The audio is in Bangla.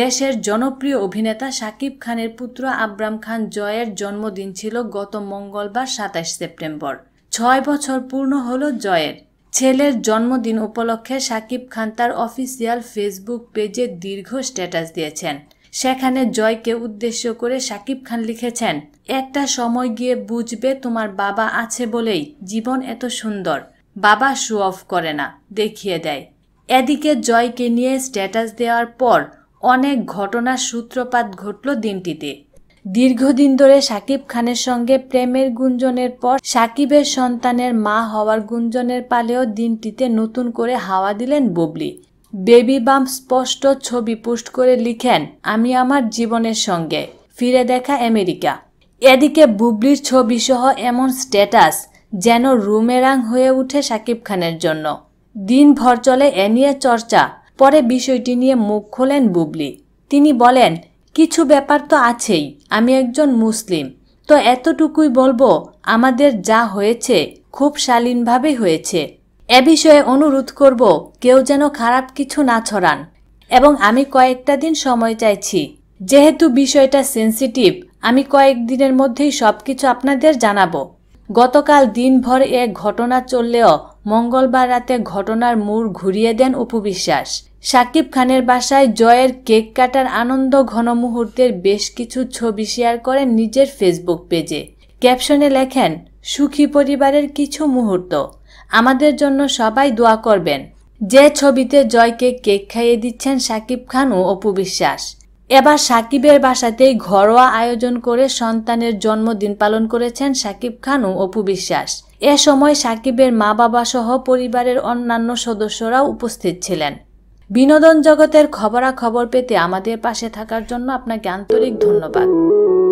দেশের জনপ্রিয় অভিনেতা শাকিব খানের পুত্র আব্রাম খান জয়ের জন্মদিন ছিল গত মঙ্গলবার সাতাশ সেপ্টেম্বর ছয় বছর পূর্ণ হল জয়ের ছেলের জন্মদিন উপলক্ষে শাকিব খান তার অফিসিয়াল ফেসবুক পেজে দীর্ঘ স্ট্যাটাস দিয়েছেন সেখানে জয়কে উদ্দেশ্য করে শাকিব খান লিখেছেন একটা সময় গিয়ে বুঝবে তোমার বাবা আছে বলেই জীবন এত সুন্দর বাবা শো অফ করে না দেখিয়ে দেয় এদিকে জয়কে নিয়ে স্ট্যাটাস দেওয়ার পর অনেক ঘটনার সূত্রপাত ঘটল দিনটিতে দীর্ঘদিন ধরে সাকিব খানের সঙ্গে প্রেমের গুঞ্জনের পর সাকিবের সন্তানের মা হওয়ার গুঞ্জনের পালেও দিনটিতে নতুন করে হাওয়া দিলেন বুবলি বেবি বাম স্পষ্ট ছবি পোস্ট করে লিখেন আমি আমার জীবনের সঙ্গে ফিরে দেখা আমেরিকা এদিকে বুবলির ছবি সহ এমন স্ট্যাটাস যেন রুমেরাং হয়ে উঠে সাকিব খানের জন্য দিনভর চলে এ নিয়ে চর্চা পরে বিষয়টি নিয়ে মুখ খোলেন বুবলি তিনি বলেন কিছু ব্যাপার তো আছেই আমি একজন মুসলিম তো এতটুকুই বলবো আমাদের যা হয়েছে খুব শালীনভাবে হয়েছে এ বিষয়ে অনুরোধ করব কেউ যেন খারাপ কিছু না ছড়ান এবং আমি কয়েকটা দিন সময় চাইছি যেহেতু বিষয়টা সেন্সিটিভ আমি কয়েকদিনের মধ্যেই সব কিছু আপনাদের জানাবো গতকাল দিনভর এ ঘটনা চললেও মঙ্গলবার রাতে ঘটনার মূর ঘুরিয়ে দেন অপু বিশ্বাস সাকিব খানের বাসায় জয়ের কেক কাটার আনন্দ ঘন মুহূর্তের বেশ কিছু ছবি শেয়ার করেন নিজের ফেসবুক পেজে ক্যাপশনে লেখেন সুখী পরিবারের কিছু মুহূর্ত আমাদের জন্য সবাই দোয়া করবেন যে ছবিতে জয়কে কেক খাইয়ে দিচ্ছেন সাকিব খান ও অপু বিশ্বাস এবার সাকিবের বাসাতেই ঘরোয়া আয়োজন করে সন্তানের জন্মদিন পালন করেছেন সাকিব খান ও অপু বিশ্বাস এ সময় সাকিবের মা বাবা সহ পরিবারের অন্যান্য সদস্যরাও উপস্থিত ছিলেন বিনোদন জগতের খবরাখবর পেতে আমাদের পাশে থাকার জন্য আপনাকে আন্তরিক ধন্যবাদ